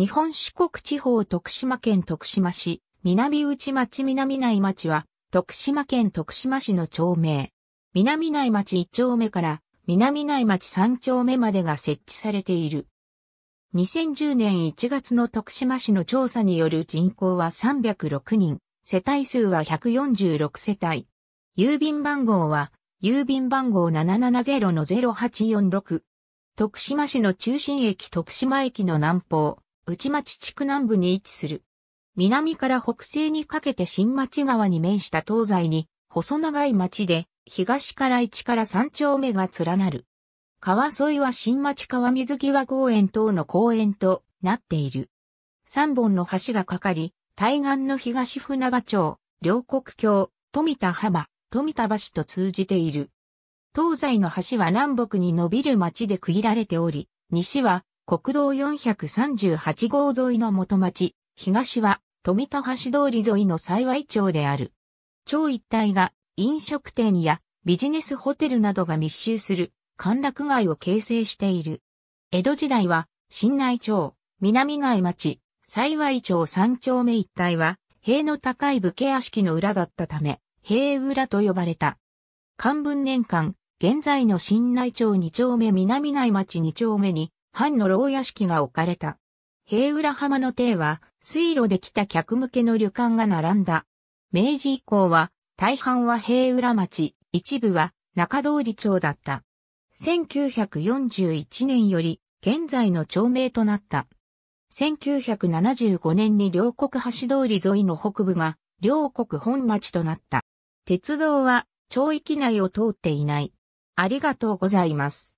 日本四国地方徳島県徳島市、南内町南内町は、徳島県徳島市の町名。南内町1丁目から南内町3丁目までが設置されている。2010年1月の徳島市の調査による人口は306人、世帯数は146世帯。郵便番号は、郵便番号770-0846。徳島市の中心駅徳島駅の南方、内町地区南部に位置する。南から北西にかけて新町川に面した東西に、細長い町で、東から1から3丁目が連なる。川沿いは新町川水際公園等の公園となっている。3本の橋がかかり、対岸の東船場町、両国橋、富田浜、富田橋と通じている。東西の橋は南北に伸びる町で区切られており、西は国道438号沿いの元町、東は富田橋通り沿いの幸い町である。町一帯が飲食店やビジネスホテルなどが密集する歓楽街を形成している。江戸時代は新内町、南外町、幸い町三丁目一帯は塀の高い武家屋敷の裏だったため、塀裏と呼ばれた。漢文年間、現在の新内町二丁目南内町二丁目に藩の牢屋敷が置かれた。平浦浜の邸は、水路で来た客向けの旅館が並んだ。明治以降は、大半は平浦町、一部は中通り町だった。1941年より、現在の町名となった。1975年に両国橋通り沿いの北部が、両国本町となった。鉄道は、町域内を通っていない。ありがとうございます。